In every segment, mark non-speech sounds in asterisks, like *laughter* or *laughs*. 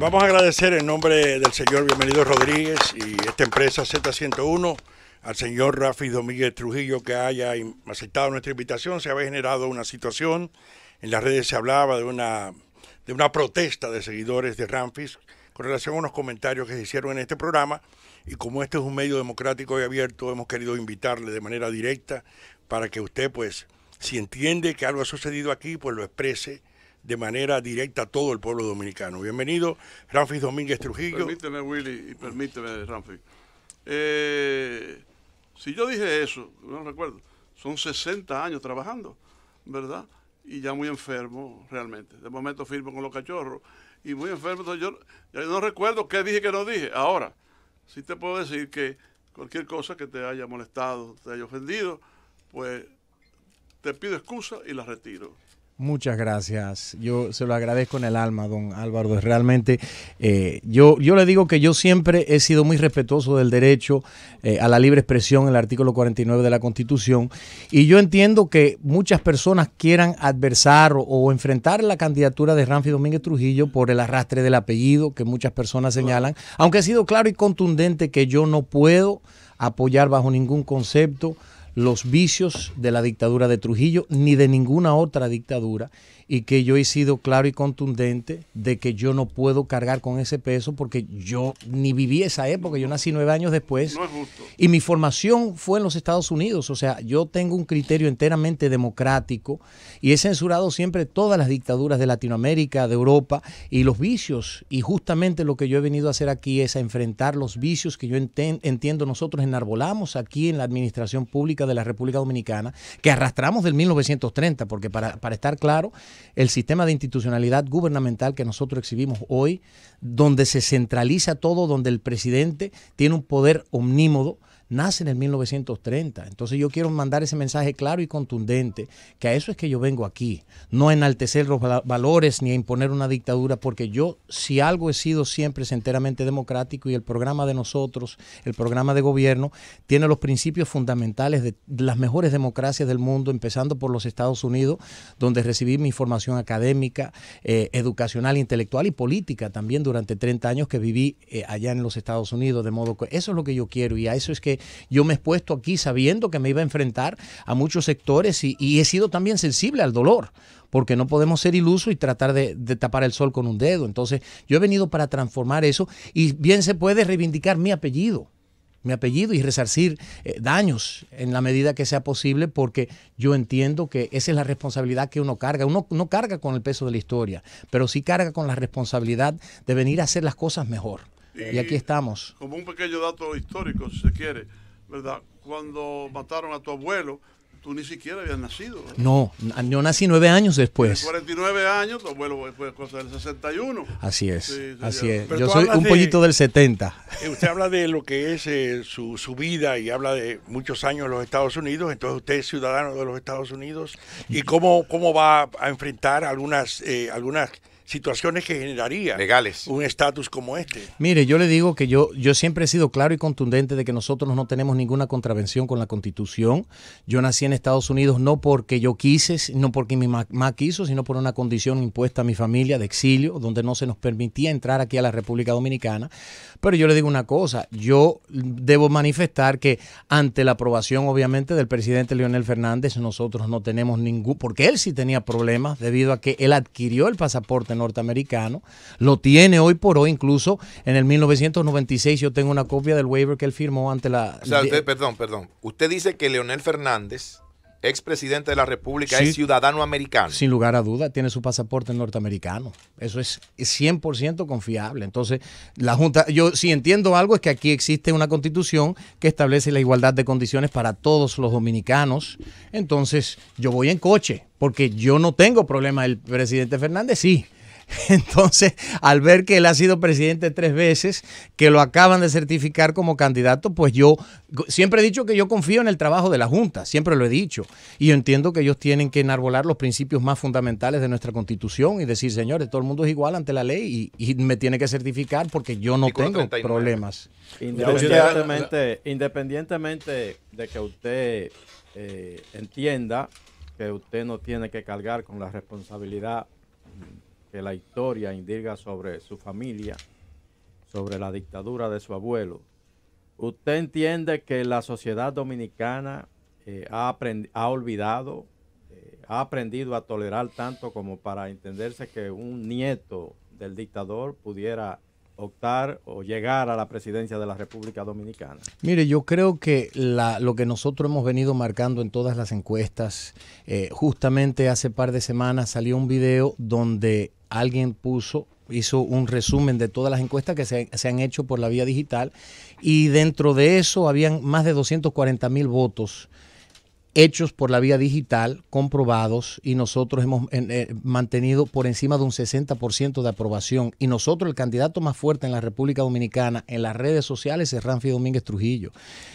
vamos a agradecer en nombre del señor Bienvenido Rodríguez y esta empresa Z101 al señor Rafi Domínguez Trujillo que haya aceptado nuestra invitación. Se había generado una situación, en las redes se hablaba de una, de una protesta de seguidores de Ramfis con relación a unos comentarios que se hicieron en este programa y como este es un medio democrático y abierto, hemos querido invitarle de manera directa para que usted, pues, si entiende que algo ha sucedido aquí, pues lo exprese de manera directa a todo el pueblo dominicano. Bienvenido, Ramfis Domínguez Trujillo. Permíteme, Willy, y permíteme, Ramfis. Eh, si yo dije eso, no recuerdo, son 60 años trabajando, ¿verdad? Y ya muy enfermo, realmente. De momento firmo con los cachorros y muy enfermo. Entonces yo, no recuerdo qué dije que no dije. Ahora, ...si te puedo decir que cualquier cosa que te haya molestado, te haya ofendido, pues te pido excusa y la retiro. Muchas gracias. Yo se lo agradezco en el alma, don Álvaro. Realmente, eh, yo, yo le digo que yo siempre he sido muy respetuoso del derecho eh, a la libre expresión, el artículo 49 de la Constitución. Y yo entiendo que muchas personas quieran adversar o, enfrentar la candidatura de Ramfi Domínguez Trujillo por el arrastre del apellido que muchas personas señalan. Aunque ha sido claro y contundente que yo no puedo apoyar bajo ningún concepto los vicios de la dictadura de Trujillo ni de ninguna otra dictadura y que yo he sido claro y contundente de que yo no puedo cargar con ese peso porque yo ni viví esa época, yo nací nueve años después. No es justo. Y mi formación fue en los Estados Unidos, o sea, yo tengo un criterio enteramente democrático y he censurado siempre todas las dictaduras de Latinoamérica, de Europa y los vicios. Y justamente lo que yo he venido a hacer aquí es a enfrentar los vicios que yo entiendo nosotros enarbolamos aquí en la administración pública de la República Dominicana, que arrastramos del 1930, porque para, para estar claro, el sistema de institucionalidad gubernamental que nosotros exhibimos hoy, donde se centraliza todo, donde el presidente tiene un poder omnímodo, nace en el 1930. Entonces yo quiero mandar ese mensaje claro y contundente, que a eso es que yo vengo aquí, no a enaltecer los valores ni a imponer una dictadura, porque yo si algo he sido siempre es enteramente democrático y el programa de nosotros, el programa de gobierno, tiene los principios fundamentales de las mejores democracias del mundo, empezando por los Estados Unidos, donde recibí mi formación académica, eh, educacional, intelectual y política también durante 30 años que viví eh, allá en los Estados Unidos, de modo que eso es lo que yo quiero y a eso es que yo me he expuesto aquí sabiendo que me iba a enfrentar a muchos sectores y, he sido también sensible al dolor porque no podemos ser ilusos y tratar de, tapar el sol con un dedo. Entonces, yo he venido para transformar eso y bien se puede reivindicar mi apellido, mi apellido y resarcir eh, daños en la medida que sea posible, porque yo entiendo que esa es la responsabilidad que uno carga. Uno no carga con el peso de la historia, pero sí carga con la responsabilidad de venir a hacer las cosas mejor. Y, aquí estamos. Como un pequeño dato histórico, si se quiere, ¿verdad? Cuando mataron a tu abuelo, tú ni siquiera habías nacido. No, yo nací nueve años después. 49 años, tu abuelo fue cosa del 61. Así es, así yo soy un pollito del 70. Eh, usted habla de lo que es eh, su, vida y habla de muchos años en los Estados Unidos, entonces usted es ciudadano de los Estados Unidos y cómo, cómo va a enfrentar algunas, eh, algunas situaciones que generaría legales un estatus como este. Mire, yo le digo que yo yo siempre he sido claro y contundente de que nosotros no tenemos ninguna contravención con la Constitución. Yo nací en Estados Unidos no porque yo quise, no porque mi mamá quiso, sino por una condición impuesta a mi familia de exilio, donde no se nos permitía entrar aquí a la República Dominicana. Pero yo le digo una cosa, yo debo manifestar que ante la aprobación obviamente del presidente Leonel Fernández nosotros no tenemos ningún porque él sí tenía problemas debido a que él adquirió el pasaporte norteamericano. Lo tiene hoy por hoy, incluso en el 1996 yo tengo una copia del waiver que él firmó ante la... perdón, perdón. Usted dice que Leonel Fernández expresidente de la República, es ciudadano americano. Sin lugar a duda, tiene su pasaporte norteamericano. Eso es 100% confiable. Entonces, la Junta, yo si entiendo algo es que aquí existe una constitución que establece la igualdad de condiciones para todos los dominicanos. Entonces, yo voy en coche, porque yo no tengo problema. El presidente Fernández sí. *laughs* Entonces, al ver que él ha sido presidente tres veces, que lo acaban de certificar como candidato, pues yo siempre he dicho que yo confío en el trabajo de la Junta, siempre lo he dicho. Y yo entiendo que ellos tienen que enarbolar los principios más fundamentales de nuestra Constitución y decir, señores, todo el mundo es igual ante la ley y, me tiene que certificar porque yo no tengo problemas. Independientemente, de que usted eh, entienda que usted no tiene que cargar con la responsabilidad que la historia indiga sobre su familia, sobre la dictadura de su abuelo, ¿usted entiende que la sociedad dominicana eh, ha, olvidado, eh, ha aprendido a tolerar tanto como para entenderse que un nieto del dictador pudiera optar o llegar a la presidencia de la República Dominicana? Mire, yo creo que lo que nosotros hemos venido marcando en todas las encuestas, eh, justamente hace par de semanas salió un video donde alguien puso hizo un resumen de todas las encuestas que se, se, han hecho por la vía digital y dentro de eso habían más de 240 mil votos hechos por la vía digital, comprobados, y nosotros hemos eh, mantenido por encima de un 60% de aprobación. Y nosotros, el candidato más fuerte en la República Dominicana, en las redes sociales, es Ranfi Domínguez Trujillo.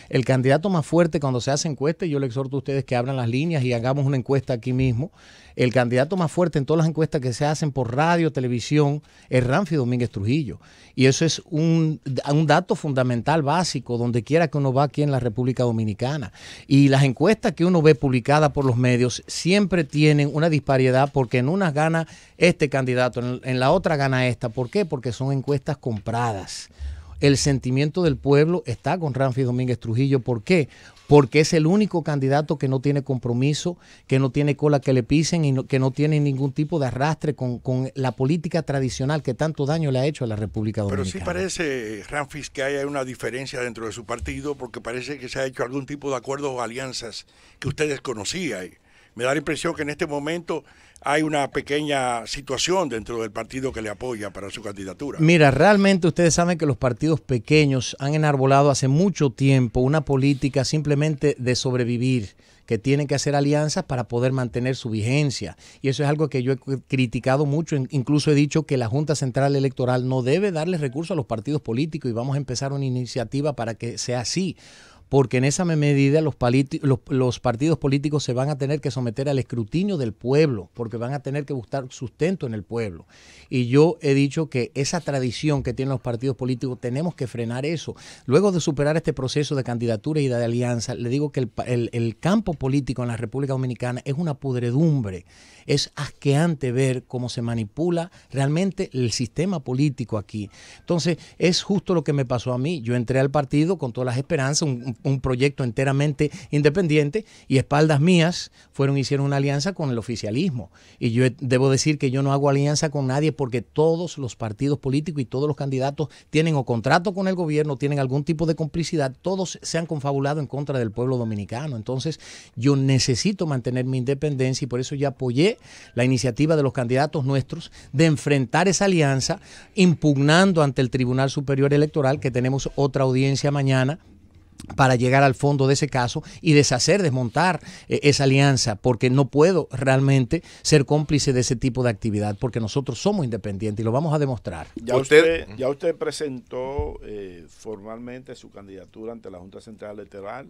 El candidato más fuerte cuando se hace encuesta, yo le exhorto a ustedes que abran las líneas y hagamos una encuesta aquí mismo, el candidato más fuerte en todas las encuestas que se hacen por radio, televisión, es Ranfi Domínguez Trujillo. Y eso es un, un dato fundamental, básico, donde quiera que uno va aquí en la República Dominicana. Y las encuestas que uno ve publicada por los medios siempre tienen una disparidad porque en unas gana este candidato, en la otra gana esta. ¿Por qué? Porque son encuestas compradas el sentimiento del pueblo está con Ramfis Domínguez Trujillo. ¿Por qué? Porque es el único candidato que no tiene compromiso, que no tiene cola que le pisen y que no tiene ningún tipo de arrastre con, la política tradicional que tanto daño le ha hecho a la República Dominicana. Pero sí parece, Ramfis, que hay una diferencia dentro de su partido porque parece que se ha hecho algún tipo de acuerdos o alianzas que ustedes conocían me da la impresión que en este momento hay una pequeña situación dentro del partido que le apoya para su candidatura. Mira, realmente ustedes saben que los partidos pequeños han enarbolado hace mucho tiempo una política simplemente de sobrevivir que tienen que hacer alianzas para poder mantener su vigencia. Y eso es algo que yo he criticado mucho. Incluso he dicho que la Junta Central Electoral no debe darles recursos a los partidos políticos y vamos a empezar una iniciativa para que sea así porque en esa medida los, partidos políticos se van a tener que someter al escrutinio del pueblo, porque van a tener que buscar sustento en el pueblo. Y yo he dicho que esa tradición que tienen los partidos políticos, tenemos que frenar eso. Luego de superar este proceso de candidatura y de alianza, le digo que el, el campo político en la República Dominicana es una pudredumbre. Es asqueante ver cómo se manipula realmente el sistema político aquí. Entonces, es justo lo que me pasó a mí. Yo entré al partido con todas las esperanzas, un, proyecto enteramente independiente y espaldas mías fueron hicieron una alianza con el oficialismo. Y yo debo decir que yo no hago alianza con nadie porque todos los partidos políticos y todos los candidatos tienen o contrato con el gobierno, tienen algún tipo de complicidad, todos se han confabulado en contra del pueblo dominicano. Entonces, yo necesito mantener mi independencia y por eso yo apoyé la iniciativa de los candidatos nuestros de enfrentar esa alianza, impugnando ante el Tribunal Superior Electoral, que tenemos otra audiencia mañana para llegar al fondo de ese caso y deshacer, desmontar eh, esa alianza, porque no puedo realmente ser cómplice de ese tipo de actividad, porque nosotros somos independientes y lo vamos a demostrar. Ya pues, usted, eh, ya usted presentó eh, formalmente su candidatura ante la Junta Central Electoral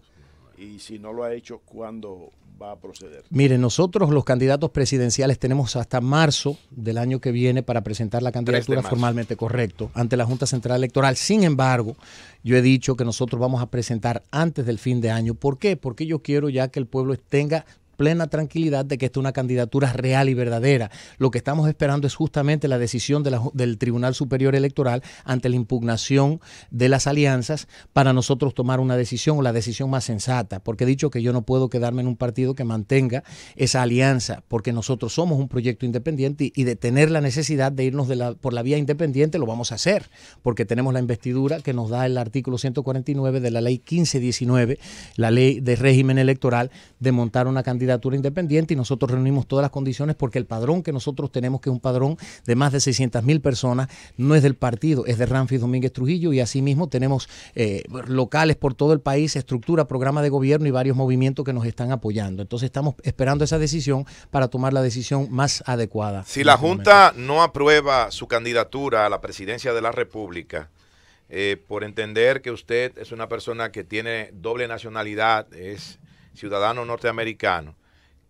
y si no lo ha hecho, ¿cuándo va a proceder? Mire, nosotros los candidatos presidenciales tenemos hasta marzo del año que viene para presentar la candidatura formalmente correcto ante la Junta Central Electoral. Sin embargo, yo he dicho que nosotros vamos a presentar antes del fin de año. ¿Por qué? Porque yo quiero ya que el pueblo tenga plena tranquilidad de que esta es una candidatura real y verdadera. Lo que estamos esperando es justamente la decisión del Tribunal Superior Electoral ante la impugnación de las alianzas para nosotros tomar una decisión la decisión más sensata, porque he dicho que yo no puedo quedarme en un partido que mantenga esa alianza, porque nosotros somos un proyecto independiente y, de tener la necesidad de irnos por la vía independiente lo vamos a hacer, porque tenemos la investidura que nos da el artículo 149 de la ley 1519, la ley de régimen electoral, de montar una candidatura candidatura independiente y nosotros reunimos todas las condiciones porque el padrón que nosotros tenemos, que es un padrón de más de 600 mil personas, no es del partido, es de Ramfis Domínguez Trujillo y asimismo tenemos eh, locales por todo el país, estructura, programa de gobierno y varios movimientos que nos están apoyando. Entonces estamos esperando esa decisión para tomar la decisión más adecuada. Si la Junta no aprueba su candidatura a la presidencia de la República, eh, por entender que usted es una persona que tiene doble nacionalidad, es ciudadano norteamericano,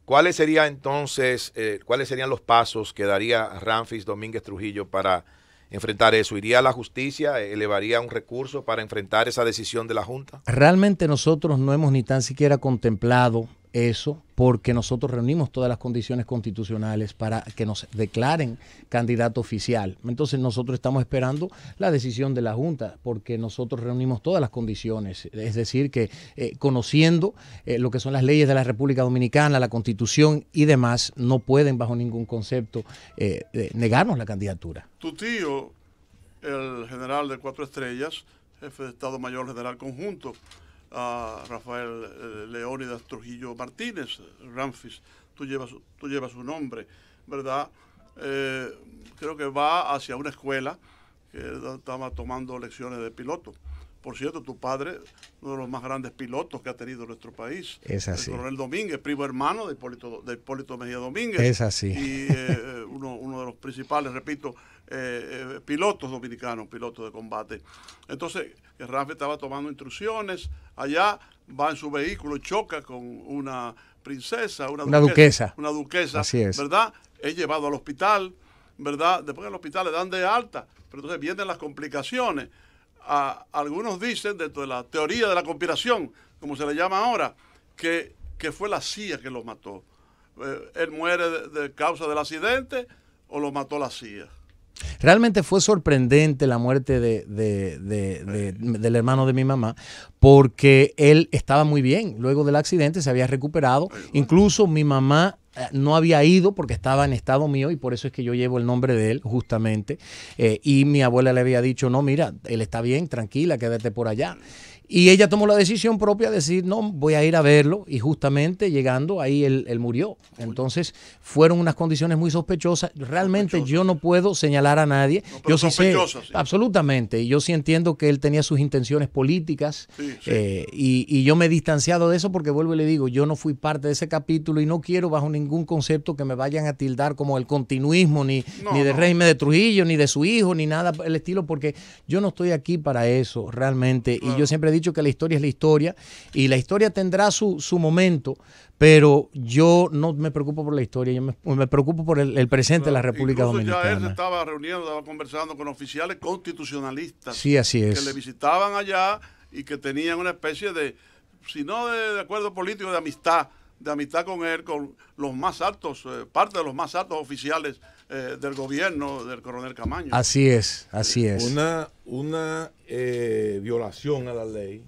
¿cuáles serían entonces, eh, cuáles serían los pasos que daría Ramfis Domínguez Trujillo para enfrentar eso? ¿Iría a la justicia? ¿Elevaría un recurso para enfrentar esa decisión de la Junta? Realmente nosotros no hemos ni tan siquiera contemplado eso porque nosotros reunimos todas las condiciones constitucionales para que nos declaren candidato oficial. Entonces nosotros estamos esperando la decisión de la Junta porque nosotros reunimos todas las condiciones. Es decir, que eh, conociendo eh, lo que son las leyes de la República Dominicana, la Constitución y demás, no pueden bajo ningún concepto eh, negarnos la candidatura. Tu tío, el general de Cuatro Estrellas, jefe de Estado Mayor General Conjunto, a Rafael eh, Leónidas Trujillo Martínez, Ramfis, tú llevas, tú su nombre, ¿verdad? Eh, creo que va hacia una escuela que estaba tomando lecciones de piloto. Por cierto, tu padre, uno de los más grandes pilotos que ha tenido nuestro país. Es así. El coronel Domínguez, primo hermano de Hipólito, de Mejía Domínguez. Es así. Y eh, eh, uno, de los principales, repito, eh, pilotos dominicanos, pilotos de combate. Entonces, Rafa estaba tomando instrucciones allá, va en su vehículo, choca con una princesa, una, duquesa, Una duquesa. Así es. ¿Verdad? Es llevado al hospital, ¿verdad? Después el hospital le dan de alta, pero entonces vienen las complicaciones algunos dicen dentro de la teoría de la conspiración, como se le llama ahora, que, fue la CIA que lo mató. Eh, él muere de, causa del accidente o lo mató la CIA. Realmente fue sorprendente la muerte del hermano de mi mamá, porque él estaba muy bien. Luego del accidente se había recuperado. Incluso mi mamá eh, no había ido porque estaba en estado mío y por eso es que yo llevo el nombre de él justamente. Eh, y mi abuela le había dicho, no, mira, él está bien, tranquila, quédate por allá. Y ella tomó la decisión propia de decir, no, voy a ir a verlo. Y justamente llegando ahí, él, murió. Entonces fueron unas condiciones muy sospechosas. Realmente yo no puedo señalar a nadie. yo absolutamente. yo sí entiendo que él tenía sus intenciones políticas. Eh, y, yo me he distanciado de eso porque vuelvo y le digo, yo no fui parte de ese capítulo y no quiero bajo ningún concepto que me vayan a tildar como el continuismo, ni, ni del régimen de Trujillo, ni de su hijo, ni nada el estilo, porque yo no estoy aquí para eso realmente. Y yo siempre dicho que la historia es la historia y la historia tendrá su, su momento, pero yo no me preocupo por la historia, yo me, preocupo por el, presente de la República Dominicana. Ya él se estaba reuniendo, estaba conversando con oficiales constitucionalistas. Sí, así es. Que le visitaban allá y que tenían una especie de, si no de, acuerdo político, de amistad de amistad con él, con los más altos, eh, parte de los más altos oficiales eh, del gobierno del coronel Camaño. Así es, así es. Una, una eh, violación a la ley,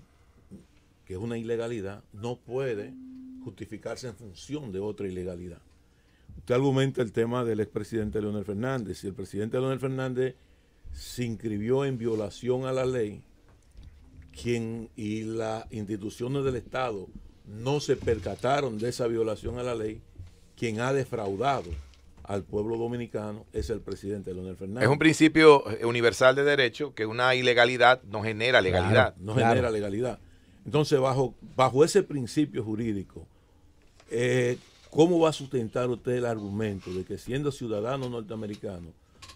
que es una ilegalidad, no puede justificarse en función de otra ilegalidad. Usted argumenta el tema del expresidente Leonel Fernández. Si el presidente Leonel Fernández se inscribió en violación a la ley, quien y las instituciones del Estado no se percataron de esa violación a la ley, quien ha defraudado al pueblo dominicano es el presidente Leonel Fernández. Es un principio eh, universal de derecho que una ilegalidad no genera legalidad. no genera legalidad. Entonces, bajo, bajo ese principio jurídico, eh, ¿cómo va a sustentar usted el argumento de que siendo ciudadano norteamericano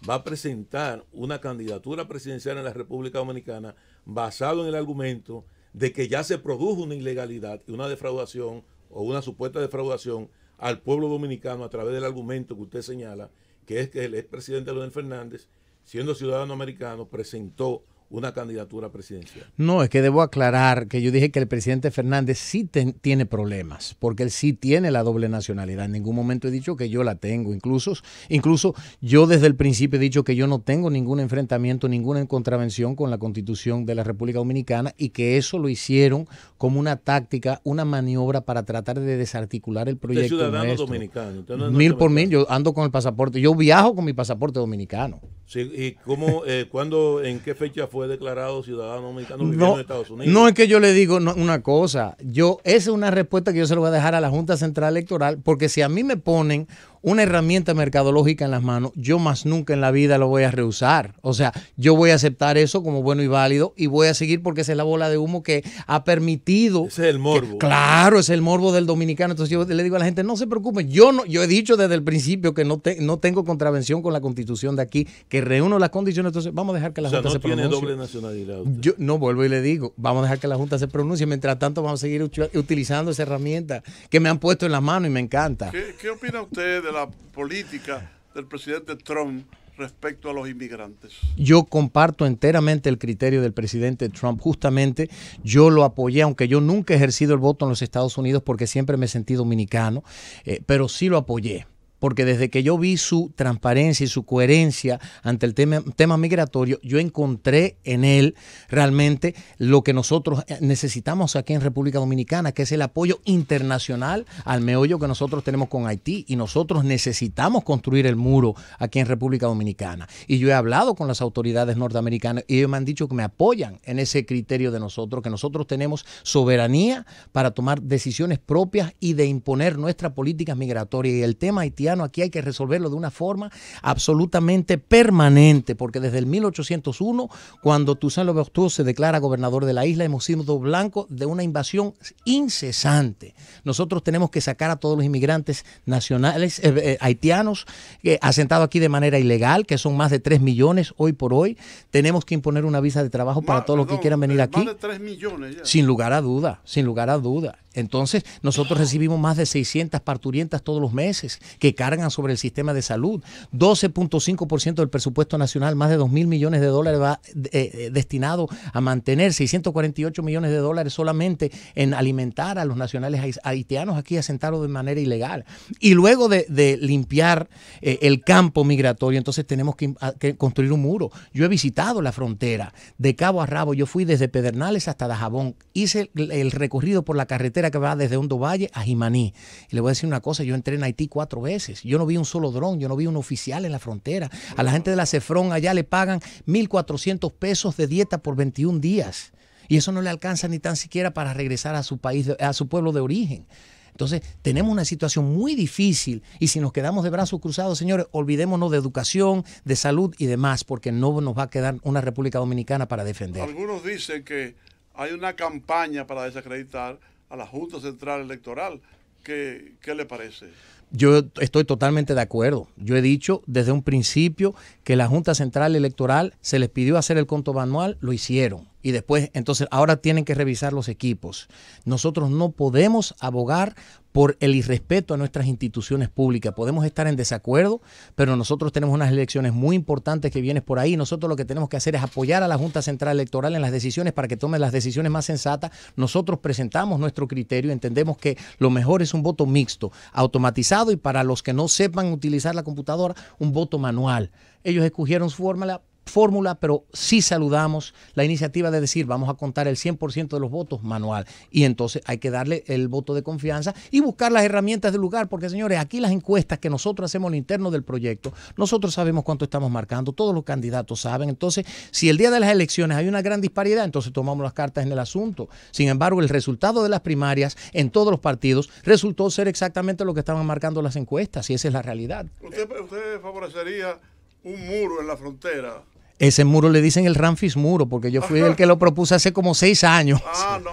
va a presentar una candidatura presidencial en la República Dominicana basado en el argumento de que ya se produjo una ilegalidad y una defraudación o una supuesta defraudación al pueblo dominicano a través del argumento que usted señala, que es que el expresidente Leonel Fernández, siendo ciudadano americano, presentó una candidatura presidencial. No, es que debo aclarar que yo dije que el presidente Fernández sí tiene problemas, porque él sí tiene la doble nacionalidad. En ningún momento he dicho que yo la tengo. Incluso, incluso yo desde el principio he dicho que yo no tengo ningún enfrentamiento, ninguna contravención con la constitución de la República Dominicana y que eso lo hicieron como una táctica, una maniobra para tratar de desarticular el proyecto. De ciudadano dominicano. mil por mil, yo ando con el pasaporte, yo viajo con mi pasaporte dominicano. ¿Y cómo, eh, cuándo, en qué fecha fue declarado ciudadano americano viviendo en Estados Unidos? No es que yo le digo no, una cosa. Yo, esa es una respuesta que yo se lo voy a dejar a la Junta Central Electoral, porque si a mí me ponen una herramienta mercadológica en las manos, yo más nunca en la vida lo voy a rehusar. O sea, yo voy a aceptar eso como bueno y válido y voy a seguir porque esa es la bola de humo que ha permitido. es el morbo. claro, es el morbo del dominicano. Entonces yo le digo a la gente, no se preocupen, yo no, yo he dicho desde el principio que no, tengo contravención con la constitución de aquí, que reúno las condiciones, entonces vamos a dejar que la Junta se pronuncie. doble nacionalidad. Yo no vuelvo y le digo, vamos a dejar que la Junta se pronuncie, mientras tanto vamos a seguir utilizando esa herramienta que me han puesto en las manos y me encanta. ¿Qué, qué opina usted de la política del presidente Trump respecto a los inmigrantes. Yo comparto enteramente el criterio del presidente Trump. Justamente yo lo apoyé, aunque yo nunca he ejercido el voto en los Estados Unidos porque siempre me sentí dominicano, eh, pero sí lo apoyé porque desde que yo vi su transparencia y su coherencia ante el tema, migratorio, yo encontré en él realmente lo que nosotros eh, necesitamos aquí en República Dominicana, que es el apoyo internacional al meollo que nosotros tenemos con Haití y nosotros necesitamos construir el muro aquí en República Dominicana. Y yo he hablado con las autoridades norteamericanas y me han dicho que me apoyan en ese criterio de nosotros, que nosotros tenemos soberanía para tomar decisiones propias y de imponer nuestra política migratoria. Y el tema haitiano aquí hay que resolverlo de una forma absolutamente permanente, porque desde el 1801, cuando Toussaint Louverture se declara gobernador de la isla, hemos sido blancos de una invasión incesante. Nosotros tenemos que sacar a todos los inmigrantes nacionales eh, eh, haitianos eh, asentados aquí de manera ilegal, que son más de 3 millones hoy por hoy. Tenemos que imponer una visa de trabajo para todos los que quieran venir aquí. millones Sin lugar a duda, sin lugar a duda. Entonces, nosotros recibimos más de 600 parturientas todos los meses que cargan sobre el sistema de salud. 12.5% del presupuesto nacional, más de 2 mil millones de dólares va eh, eh, destinado a mantener 648 millones de dólares solamente en alimentar a los nacionales haitianos aquí asentados de manera ilegal. Y luego de, limpiar eh, el campo migratorio, entonces tenemos que, construir un muro. Yo he visitado la frontera de cabo a rabo. Yo fui desde Pedernales hasta Dajabón. Hice el recorrido por la carretera que va desde Hondo Valle a Jimaní. Y le voy a decir una cosa, yo entré en Haití cuatro veces, yo no vi un solo dron, yo no vi un oficial en la frontera. A la gente de la Cefrón allá le pagan 1.400 pesos de dieta por 21 días. Y eso no le alcanza ni tan siquiera para regresar a su país, a su pueblo de origen. Entonces, tenemos una situación muy difícil y si nos quedamos de brazos cruzados, señores, olvidémonos de educación, de salud y demás, porque no nos va a quedar una República Dominicana para defender. Algunos dicen que hay una campaña para desacreditar a la Junta Central Electoral. ¿Qué, ¿Qué, le parece? Yo estoy totalmente de acuerdo. Yo he dicho desde un principio que la Junta Central Electoral se les pidió hacer el conto manual, lo hicieron y después, entonces ahora tienen que revisar los equipos. Nosotros no podemos abogar por el irrespeto a nuestras instituciones públicas. Podemos estar en desacuerdo, pero nosotros tenemos unas elecciones muy importantes que vienen por ahí. Nosotros lo que tenemos que hacer es apoyar a la Junta Central Electoral en las decisiones para que tome las decisiones más sensatas. Nosotros presentamos nuestro criterio, entendemos que lo mejor es un voto mixto, automatizado y para los que no sepan utilizar la computadora, un voto manual. Ellos escogieron su fórmula, fórmula, pero sí saludamos la iniciativa de decir vamos a contar el 100% de los votos manual. Y entonces hay que darle el voto de confianza y buscar las herramientas del lugar, porque señores, aquí las encuestas que nosotros hacemos al interno del proyecto, nosotros sabemos cuánto estamos marcando, todos los candidatos saben. Entonces, si el día de las elecciones hay una gran disparidad, entonces tomamos las cartas en el asunto. Sin embargo, el resultado de las primarias en todos los partidos resultó ser exactamente lo que estaban marcando las encuestas, y esa es la realidad. usted favorecería un muro en la frontera? Ese muro le dicen el Ramfis Muro, porque yo fui el que lo propuse hace como seis años. Ah, no,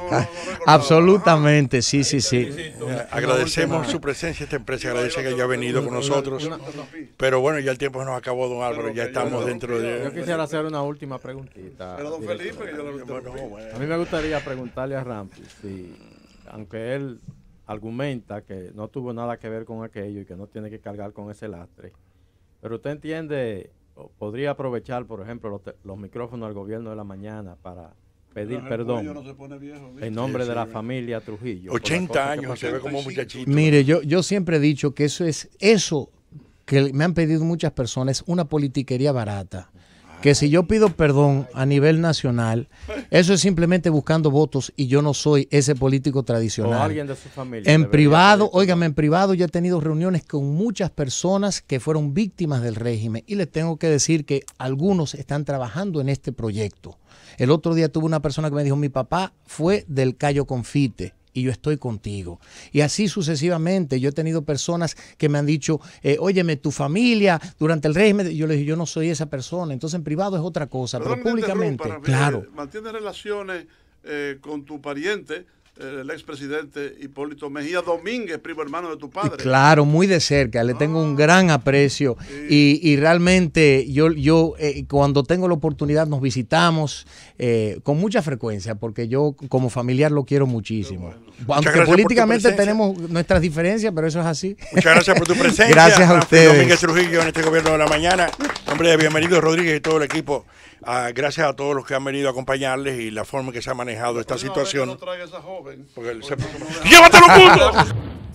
Absolutamente, sí, sí, sí. Agradecemos su presencia, esta empresa agradece que haya venido con nosotros. Pero bueno, ya el tiempo nos acabó, don Álvaro, ya estamos dentro de... Yo quisiera hacer una última preguntita. A mí me gustaría preguntarle a Ramfis aunque él argumenta que no tuvo nada que ver con aquello y que no tiene que cargar con ese lastre, pero usted entiende podría aprovechar, por ejemplo, los, micrófonos al gobierno de la mañana para pedir perdón en nombre de la familia Trujillo. 80 años, se ve como Mire, yo, yo siempre he dicho que eso es eso que me han pedido muchas personas, una politiquería barata que si yo pido perdón a nivel nacional, eso es simplemente buscando votos y yo no soy ese político tradicional. O alguien de su familia. En privado, óigame, en privado yo he tenido reuniones con muchas personas que fueron víctimas del régimen y les tengo que decir que algunos están trabajando en este proyecto. El otro día tuve una persona que me dijo, mi papá fue del Cayo Confite yo estoy contigo. Y así sucesivamente, yo he tenido personas que me han dicho, eh, óyeme, tu familia durante el régimen, yo les dije yo no soy esa persona, entonces en privado es otra cosa, pero públicamente, claro. Eh, Mantiene relaciones eh, con tu pariente eh, el expresidente Hipólito Mejía Domínguez, primo hermano de tu padre. Claro, muy de cerca, le tengo un gran ah, aprecio y, realmente yo, yo eh, cuando tengo la oportunidad nos visitamos eh, con mucha frecuencia porque yo como familiar lo quiero muchísimo. Aunque políticamente tenemos nuestras diferencias, pero eso es así. Muchas gracias por tu *laughs* presencia. gracias a en este gobierno de la mañana. Hombre, bienvenido Rodríguez y todo el equipo. Ah, gracias a todos los que han venido a acompañarles y la forma en que se ha manejado esta situación. No porque, *laughs* ¡Llévatelo, puto!